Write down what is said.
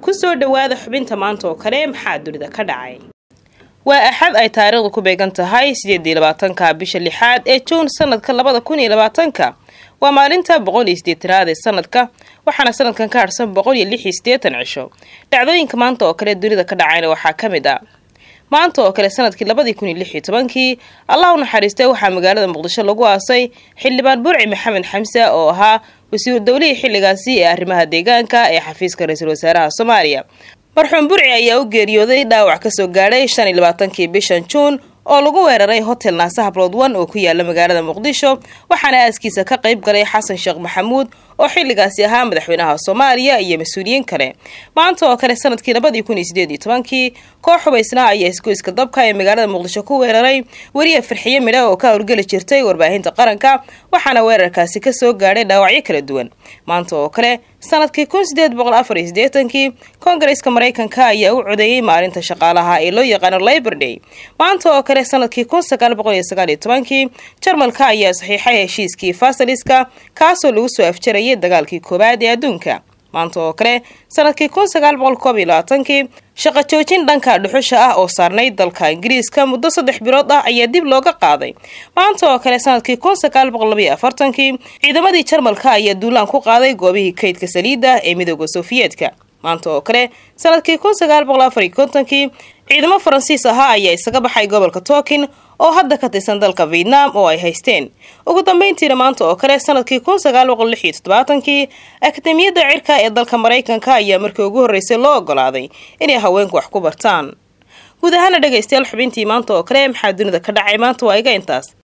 kusoo dhawaada xubinta maanta oo kale maxaa dunida ka dhacay waa axad ay taariikhdu ku beegan tahay sideedii labaatanka bisha lixaad ee juun sanadka labada kun iyo labaatanka waa maalinta boqol iyo sideetanaad ee sanadka waxaana sanadkan ka harsan boqol iyo lix iyo sideetan cisho dhacdooyinka maanta oo kale dunida ka dhacayna waxaa ka mid ah maanta oo kale sanadkii labadii kun iyo lix iyo tobankii allah u naxariistay waxaa magaalada muqdisho lagu aasay xildhibaan burci maxamed xamse oo ahaa wasiiru dowlihii xilligaasi ee arrimaha deegaanka ee xafiiska ra-iisul wasaaraha soomaaliya marxuum burci ayaa u geeriyooday dhaawac kasoo gaadhay shan iyo labaatankii bishan juun oo lagu weeraray hotel naasa hablood one oo ku yaala magaalada muqdisho waxaana aaskiisa ka qayb galay xasan sheekh maxamuud oo xilligaasi ahaa madaxweynaha soomaaliya iyo mas-uuliyiin kale maanta oo kale sanadkii labadii kun iyo sideed iyo tobankii koox hubaysnaa ayaa isgoyska dabka ee magaalada muqdisho ku weeraray weriya farxiyo midha oo ka howlgeli jirtay warbaahinta qaranka waxaana weerarkaasi kasoo gaadhay dhaawacyo kala duwan maanta oo kale sanadkii kun sideed boqol afar iyo siddeetankii kongareska maraykanka ayaa u codeeyey maalinta shaqaalaha ee loo yaqaano libor day maanta oo kale sanadkii jarmalka ayaa saxiixay heshiiskii fasaliska kaasoo lagu soo afjarayay dagaalkii koowaad ee adduunka maanta oo kale sanadkii shaqo joojin dhanka dhuxusha ah oo saarnayd dalka ingiriiska muddo saddex bilood ah ayaa dib looga qaaday maanta oo kale sanadkii ciidamadii jarmalka ayaa duulaan ku qaaday goobihii kaydka saliidda ee midooda sofiyeedka maanta oo kale sanadkii kun sagaal boqol afariyo kontonkii ciidamo faransiis ahaa ayaa isaga baxay gobolka tookin oo hadda ka tirsan dalka vietnam oo ay haysteen ugu dambeyntiina maanta oo kale sanadkii kun sagaal boqol lix iyo toddobaatankii akademiyadda cirka ee dalka maraykanka ayaa markii ugu horreysay loo ogolaaday inay haweenku wax ku bartaan guud ahaana dhegaystayaal xubintii maanta oo kale maxaa dunida ka dhacay maanta waa iga intaas